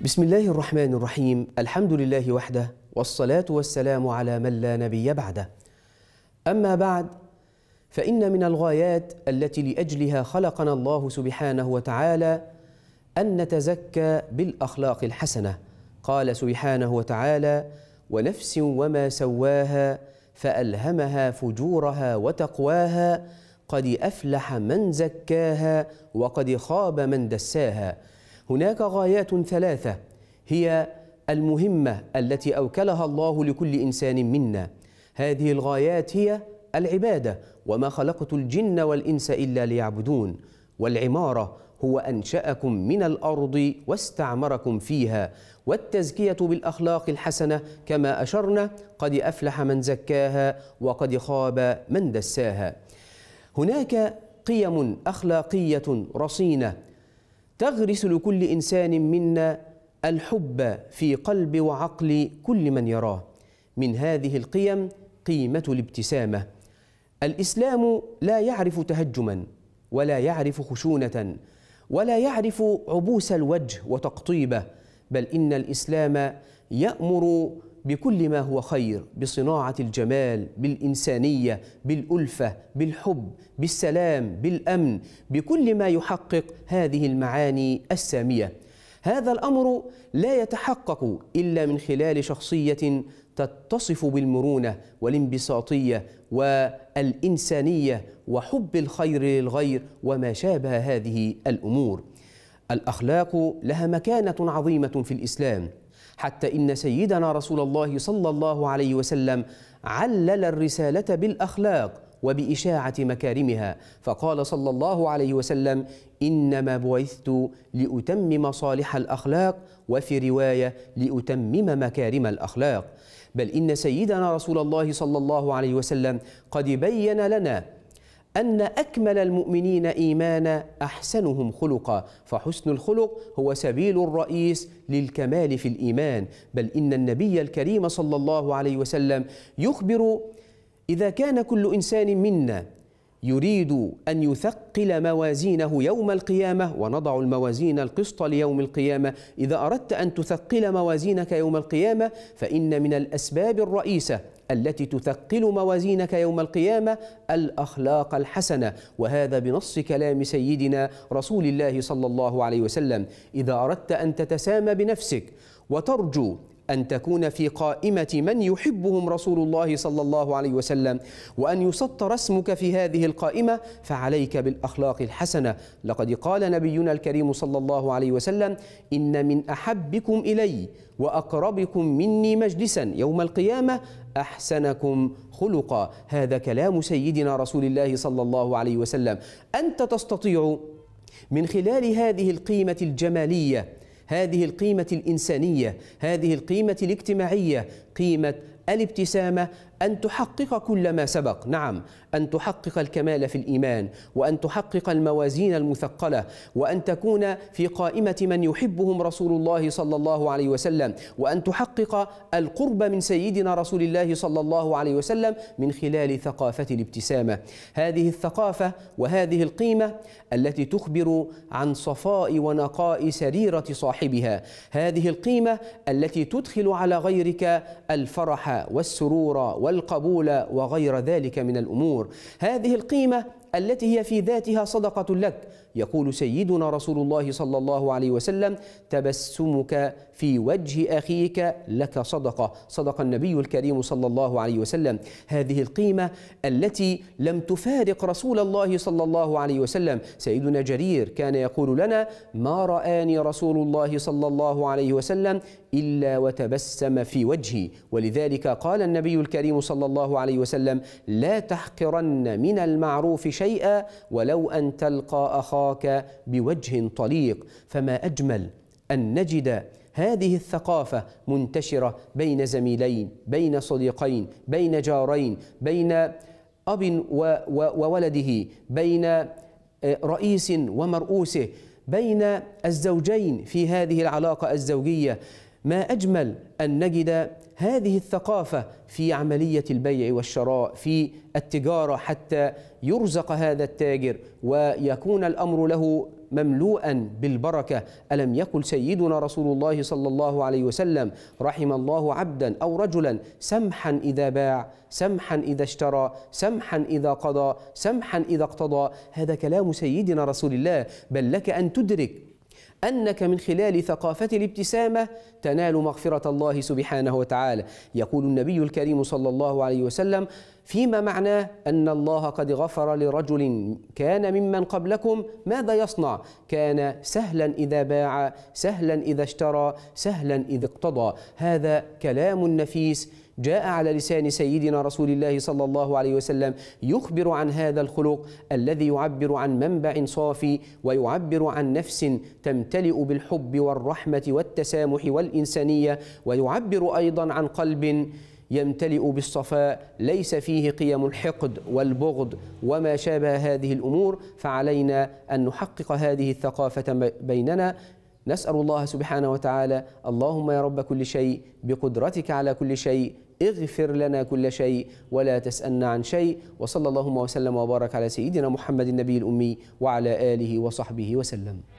بسم الله الرحمن الرحيم الحمد لله وحده والصلاة والسلام على من لا نبي بعده أما بعد فإن من الغايات التي لأجلها خلقنا الله سبحانه وتعالى أن نتزكى بالأخلاق الحسنة قال سبحانه وتعالى ونفس وما سواها فألهمها فجورها وتقواها قد أفلح من زكاها وقد خاب من دساها هناك غايات ثلاثة هي المهمة التي أوكلها الله لكل إنسان منا هذه الغايات هي العبادة وما خلقت الجن والإنس إلا ليعبدون والعمارة هو أنشأكم من الأرض واستعمركم فيها والتزكية بالأخلاق الحسنة كما أشرنا قد أفلح من زكاها وقد خاب من دساها هناك قيم أخلاقية رصينة تغرس لكل إنسان منا الحب في قلب وعقل كل من يراه من هذه القيم قيمة الابتسامة الإسلام لا يعرف تهجما ولا يعرف خشونة ولا يعرف عبوس الوجه وتقطيبه بل إن الإسلام يأمر بكل ما هو خير بصناعه الجمال بالانسانيه بالالفه بالحب بالسلام بالامن بكل ما يحقق هذه المعاني الساميه هذا الامر لا يتحقق الا من خلال شخصيه تتصف بالمرونه والانبساطيه والانسانيه وحب الخير للغير وما شابه هذه الامور الاخلاق لها مكانه عظيمه في الاسلام حتى إن سيدنا رسول الله صلى الله عليه وسلم علل الرسالة بالأخلاق وبإشاعة مكارمها فقال صلى الله عليه وسلم إنما بعثت لأتمم صالح الأخلاق وفي رواية لأتمم مكارم الأخلاق بل إن سيدنا رسول الله صلى الله عليه وسلم قد بين لنا أن أكمل المؤمنين إيمانا أحسنهم خلقا فحسن الخلق هو سبيل الرئيس للكمال في الإيمان بل إن النبي الكريم صلى الله عليه وسلم يخبر إذا كان كل إنسان منا يريد أن يثقل موازينه يوم القيامة ونضع الموازين القسط ليوم القيامة إذا أردت أن تثقل موازينك يوم القيامة فإن من الأسباب الرئيسة التي تثقل موازينك يوم القيامة الأخلاق الحسنة وهذا بنص كلام سيدنا رسول الله صلى الله عليه وسلم إذا أردت أن تتسامى بنفسك وترجو أن تكون في قائمة من يحبهم رسول الله صلى الله عليه وسلم وأن يسطر اسمك في هذه القائمة فعليك بالأخلاق الحسنة لقد قال نبينا الكريم صلى الله عليه وسلم إن من أحبكم إلي وأقربكم مني مجلسا يوم القيامة أحسنكم خلقا هذا كلام سيدنا رسول الله صلى الله عليه وسلم أنت تستطيع من خلال هذه القيمة الجمالية هذه القيمة الإنسانية هذه القيمة الاجتماعية قيمة الابتسامة أن تحقق كل ما سبق نعم أن تحقق الكمال في الإيمان وأن تحقق الموازين المثقلة وأن تكون في قائمة من يحبهم رسول الله صلى الله عليه وسلم وأن تحقق القرب من سيدنا رسول الله صلى الله عليه وسلم من خلال ثقافة الابتسامة هذه الثقافة وهذه القيمة التي تخبر عن صفاء ونقاء سريرة صاحبها هذه القيمة التي تدخل على غيرك الفرح والسرور والقبول وغير ذلك من الأمور هذه القيمة التي هي في ذاتها صدقة لك يقول سيدنا رسول الله صلى الله عليه وسلم تبسمك في وجه أخيك لك صدقة صدق النبي الكريم صلى الله عليه وسلم هذه القيمة التي لم تفارق رسول الله صلى الله عليه وسلم سيدنا جرير كان يقول لنا ما رآني رسول الله صلى الله عليه وسلم إلا وتبسم في وجهي ولذلك قال النبي الكريم صلى الله عليه وسلم لا تحقرن من المعروف شيئا ولو أن تلقى أخاك بوجه طليق فما أجمل أن نجد هذه الثقافة منتشرة بين زميلين بين صديقين بين جارين بين أب وولده بين آه، رئيس ومرؤوسه بين الزوجين في هذه العلاقة الزوجية ما أجمل أن نجد هذه الثقافة في عملية البيع والشراء في التجارة حتى يرزق هذا التاجر ويكون الأمر له مملوءا بالبركه الم يقل سيدنا رسول الله صلى الله عليه وسلم رحم الله عبدا او رجلا سمحا اذا باع سمحا اذا اشترى سمحا اذا قضى سمحا اذا اقتضى هذا كلام سيدنا رسول الله بل لك ان تدرك أنك من خلال ثقافة الابتسامة تنال مغفرة الله سبحانه وتعالى يقول النبي الكريم صلى الله عليه وسلم فيما معناه أن الله قد غفر لرجل كان ممن قبلكم ماذا يصنع؟ كان سهلا إذا باع سهلا إذا اشترى سهلا إذا اقتضى هذا كلام نفيس جاء على لسان سيدنا رسول الله صلى الله عليه وسلم يخبر عن هذا الخلق الذي يعبر عن منبع صافي ويعبر عن نفس تمتلئ بالحب والرحمة والتسامح والإنسانية ويعبر أيضا عن قلب يمتلئ بالصفاء ليس فيه قيم الحقد والبغض وما شابه هذه الأمور فعلينا أن نحقق هذه الثقافة بيننا نسأل الله سبحانه وتعالى اللهم يا رب كل شيء بقدرتك على كل شيء اغفر لنا كل شيء ولا تسألنا عن شيء وصلى اللهم وسلم وبارك على سيدنا محمد النبي الأمي وعلى آله وصحبه وسلم